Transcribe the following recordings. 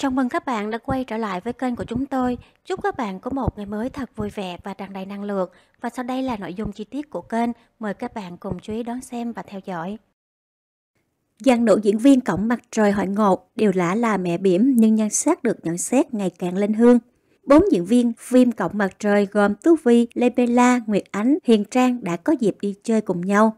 Chào mừng các bạn đã quay trở lại với kênh của chúng tôi. Chúc các bạn có một ngày mới thật vui vẻ và tràn đầy năng lượng. Và sau đây là nội dung chi tiết của kênh. Mời các bạn cùng chú ý đón xem và theo dõi. Dàn nữ diễn viên cổng mặt trời hội ngột, đều lạ là mẹ bỉm nhưng nhan sắc được nhận xét ngày càng lên hương. Bốn diễn viên phim cổng Mặt Trời gồm Tú Vi, Lê Bella, Nguyệt Ánh, Hiền Trang đã có dịp đi chơi cùng nhau.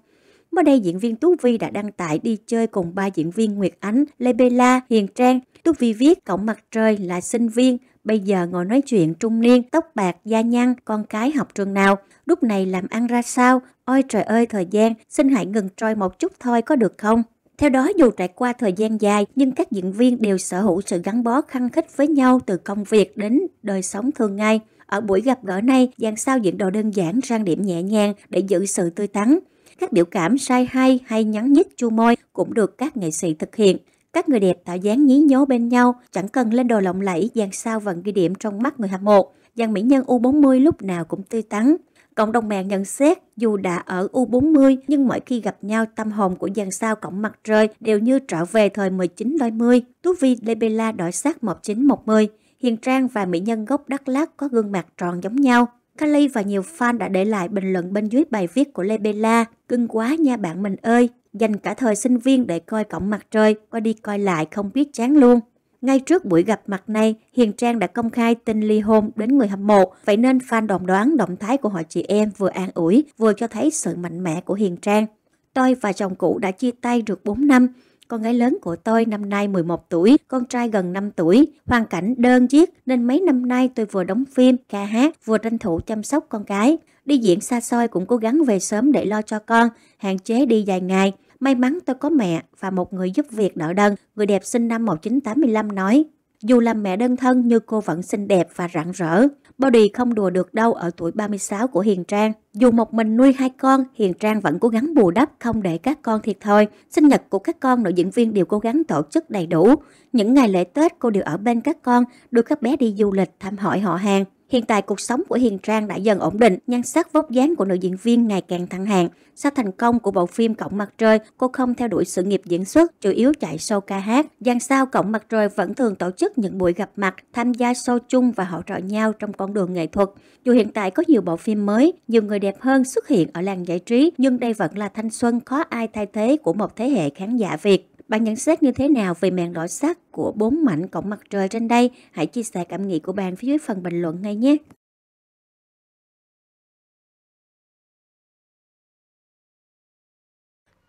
Mới đây diễn viên Tú Vi đã đăng tải đi chơi cùng ba diễn viên Nguyệt Ánh, Lê Bella, Hiền Trang. Tú Vi viết cổng mặt trời là sinh viên, bây giờ ngồi nói chuyện trung niên, tóc bạc, da nhăn, con cái học trường nào, lúc này làm ăn ra sao, ôi trời ơi thời gian, xin hãy ngừng trôi một chút thôi có được không? Theo đó, dù trải qua thời gian dài, nhưng các diễn viên đều sở hữu sự gắn bó khăng khít với nhau từ công việc đến đời sống thường ngày. Ở buổi gặp gỡ này, dàn sao diễn đồ đơn giản, trang điểm nhẹ nhàng để giữ sự tươi tắn các biểu cảm sai hay hay nhắn nhít chu môi cũng được các nghệ sĩ thực hiện. Các người đẹp tạo dáng nhí nhố bên nhau, chẳng cần lên đồ lộng lẫy, dàn sao vẫn ghi điểm trong mắt người hâm mộ. Dàn mỹ nhân U40 lúc nào cũng tươi tắn. Cộng đồng mạng nhận xét, dù đã ở U40 nhưng mỗi khi gặp nhau tâm hồn của dàn sao cổng mặt trời đều như trở về thời 19 đôi mươi. Tú Vi Lebela đổi sắc 1910, Hiền Trang và mỹ nhân gốc Đắk Lắk có gương mặt tròn giống nhau. Kylie và nhiều fan đã để lại bình luận bên dưới bài viết của Lebela. Cưng quá nha bạn mình ơi, dành cả thời sinh viên để coi cổng mặt trời, qua đi coi lại không biết chán luôn. Ngay trước buổi gặp mặt này, Hiền Trang đã công khai tin ly hôn đến người hâm mộ, vậy nên fan đồn đoán động thái của họ chị em vừa an ủi, vừa cho thấy sự mạnh mẽ của Hiền Trang. Tôi và chồng cũ đã chia tay được 4 năm, con gái lớn của tôi năm nay 11 tuổi, con trai gần 5 tuổi. Hoàn cảnh đơn chiếc nên mấy năm nay tôi vừa đóng phim, ca hát, vừa tranh thủ chăm sóc con cái. Đi diễn xa xôi cũng cố gắng về sớm để lo cho con, hạn chế đi dài ngày. May mắn tôi có mẹ và một người giúp việc đỡ đần, người đẹp sinh năm 1985 nói. Dù làm mẹ đơn thân như cô vẫn xinh đẹp và rạng rỡ. Body không đùa được đâu ở tuổi 36 của Hiền Trang. Dù một mình nuôi hai con, Hiền Trang vẫn cố gắng bù đắp không để các con thiệt thôi. Sinh nhật của các con nữ diễn viên đều cố gắng tổ chức đầy đủ. Những ngày lễ Tết cô đều ở bên các con, đưa các bé đi du lịch thăm hỏi họ hàng. Hiện tại cuộc sống của Hiền Trang đã dần ổn định, nhan sắc vóc dáng của nữ diễn viên ngày càng thăng hạng. Sau thành công của bộ phim Cổng Mặt Trời, cô không theo đuổi sự nghiệp diễn xuất, chủ yếu chạy show ca hát. Dàn sao Cổng Mặt Trời vẫn thường tổ chức những buổi gặp mặt, tham gia show chung và hỗ trợ nhau trong con đường nghệ thuật. Dù hiện tại có nhiều bộ phim mới, nhiều người đẹp hơn xuất hiện ở làng giải trí, nhưng đây vẫn là thanh xuân khó ai thay thế của một thế hệ khán giả Việt. Bạn nhận xét như thế nào về màn đỏ sắc của bốn mảnh cổng mặt trời trên đây? Hãy chia sẻ cảm nghĩ của bạn phía dưới phần bình luận ngay nhé.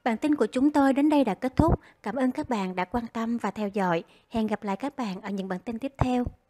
Bản tin của chúng tôi đến đây đã kết thúc. Cảm ơn các bạn đã quan tâm và theo dõi. Hẹn gặp lại các bạn ở những bản tin tiếp theo.